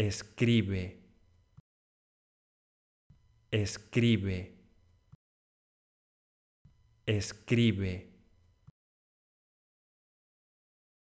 escribe, escribe, escribe.